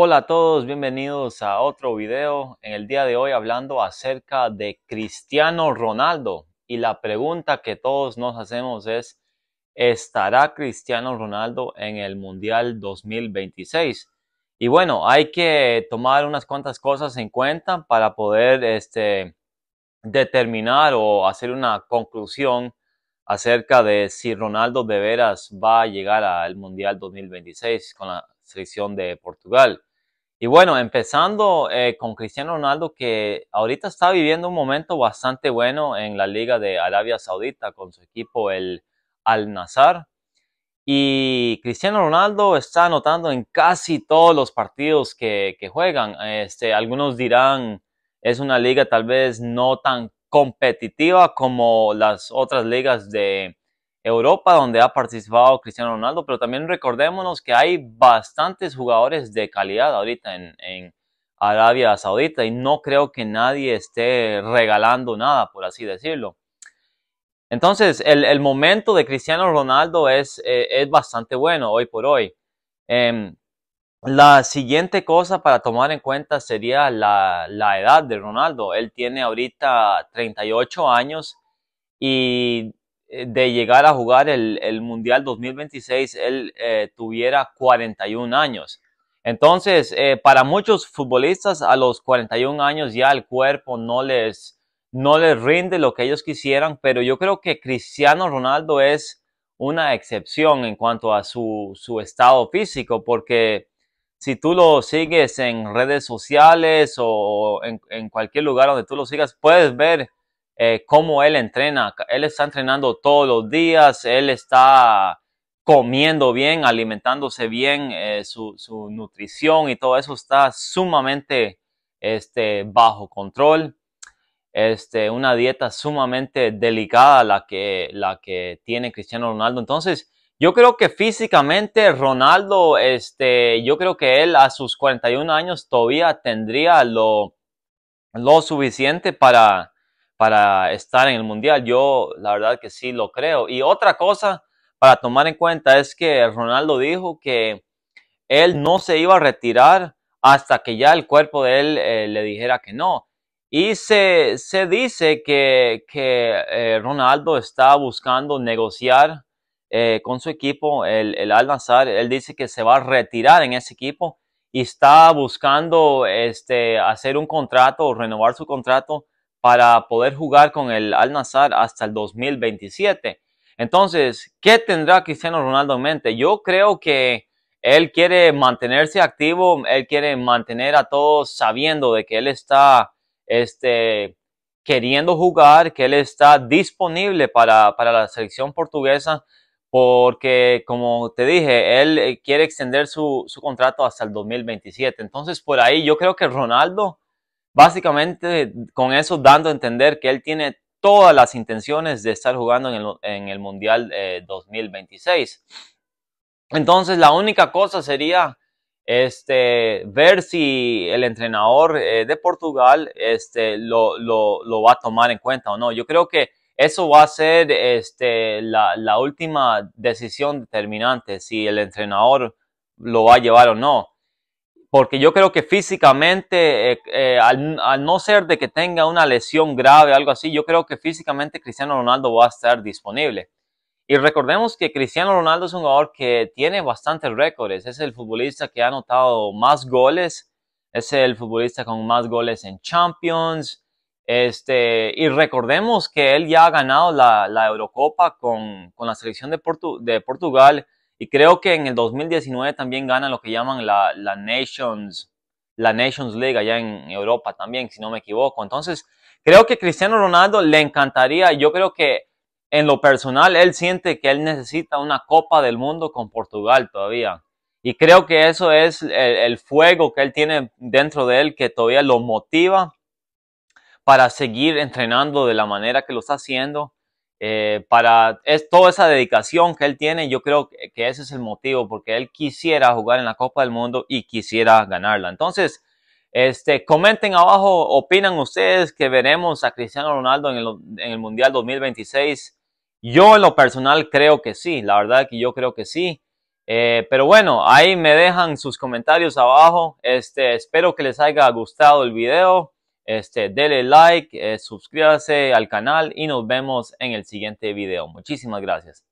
Hola a todos, bienvenidos a otro video. En el día de hoy hablando acerca de Cristiano Ronaldo. Y la pregunta que todos nos hacemos es, ¿estará Cristiano Ronaldo en el Mundial 2026? Y bueno, hay que tomar unas cuantas cosas en cuenta para poder este, determinar o hacer una conclusión acerca de si Ronaldo de veras va a llegar al Mundial 2026 con la selección de Portugal. Y bueno, empezando eh, con Cristiano Ronaldo, que ahorita está viviendo un momento bastante bueno en la Liga de Arabia Saudita con su equipo, el Al Nazar. Y Cristiano Ronaldo está anotando en casi todos los partidos que, que juegan. Este, algunos dirán, es una liga tal vez no tan competitiva como las otras ligas de Europa, donde ha participado Cristiano Ronaldo, pero también recordémonos que hay bastantes jugadores de calidad ahorita en, Arabia Saudita y no creo que nadie esté regalando nada, por así decirlo. Entonces, el, momento de Cristiano Ronaldo es, eh, es, bastante bueno hoy por hoy. Em, la siguiente cosa para tomar en cuenta sería la, la edad de Ronaldo. Él tiene ahorita 38 años y eh, de llegar a jugar el, Mundial 2026, él eh, tuviera 41 años. Entonces, eh, para muchos futbolistas a los 41 años ya el cuerpo no les, no les rinde lo que ellos quisieran, pero yo creo que Cristiano Ronaldo es una excepción en cuanto a su, estado físico, porque si tú lo sigues en redes sociales o en, en cualquier lugar donde tú lo sigas, puedes ver eh, cómo él entrena. Él está entrenando todos los días, él está comiendo bien, alimentándose bien, eh, su, nutrición y todo eso está sumamente este, bajo control. Este, una dieta sumamente delicada la que, la que tiene Cristiano Ronaldo. Entonces, yo creo que físicamente Ronaldo, este, yo creo que él a sus 41 años todavía tendría lo, lo suficiente para, para estar en el Mundial. Yo la verdad que sí lo creo. Y otra cosa para tomar en cuenta es que Ronaldo dijo que él no se iba a retirar hasta que ya el cuerpo de él eh, le dijera que no. Y se, se dice que, que eh, Ronaldo está buscando negociar eh, con su equipo, el, Al-Nazar. Él dice que se va a retirar en ese equipo y está buscando este, hacer un contrato o renovar su contrato para poder jugar con el Al Nazar hasta el 2027. Entonces, ¿qué tendrá Cristiano Ronaldo en mente? Yo creo que él quiere mantenerse activo, él quiere mantener a todos sabiendo de que él está este, queriendo jugar, que él está disponible para, para la selección portuguesa, porque como te dije, él eh, quiere extender su, su contrato hasta el 2027. Entonces, por ahí yo creo que Ronaldo básicamente con eso dando a entender que él tiene todas las intenciones de estar jugando en el, Mundial 2026. Eh, Entonces, la única cosa sería este, ver si el entrenador eh, de Portugal este, lo, lo, va a tomar en cuenta o no. Yo creo que eso va a ser este, la, la última decisión determinante, si el entrenador lo va a llevar o no porque yo creo que físicamente, eh, eh, al, no ser de que tenga una lesión grave, algo así, yo creo que físicamente Cristiano Ronaldo va a estar disponible. Y recordemos que Cristiano Ronaldo es un jugador que tiene bastantes récords, es el futbolista que ha anotado más goles, es el futbolista con más goles en Champions, este, y recordemos que él ya ha ganado la, la Eurocopa con, con la selección de, de Portugal, y creo que en el 2019 también gana lo que llaman la, la Nations, la Nations League allá en Europa también, si no me equivoco. Entonces, creo que Cristiano Ronaldo le encantaría, yo creo que en lo personal, él siente que él necesita una Copa del Mundo con Portugal todavía. Y creo que eso es el, fuego que él tiene dentro de él que todavía lo motiva para seguir entrenando de la manera que lo está haciendo, eh, para es, toda esa dedicación que él tiene, yo creo que, ese es el motivo, porque él quisiera jugar en la Copa del Mundo y quisiera ganarla. Entonces, este, comenten abajo, opinan ustedes que veremos a Cristiano Ronaldo en el, Mundial 2026. Yo en lo personal creo que sí, la verdad que yo creo que sí. Eh, pero bueno, ahí me dejan sus comentarios abajo. Este, espero que les haya gustado el video. Este, dele like, eh, suscríbase al canal y nos vemos en el siguiente video. Muchísimas gracias.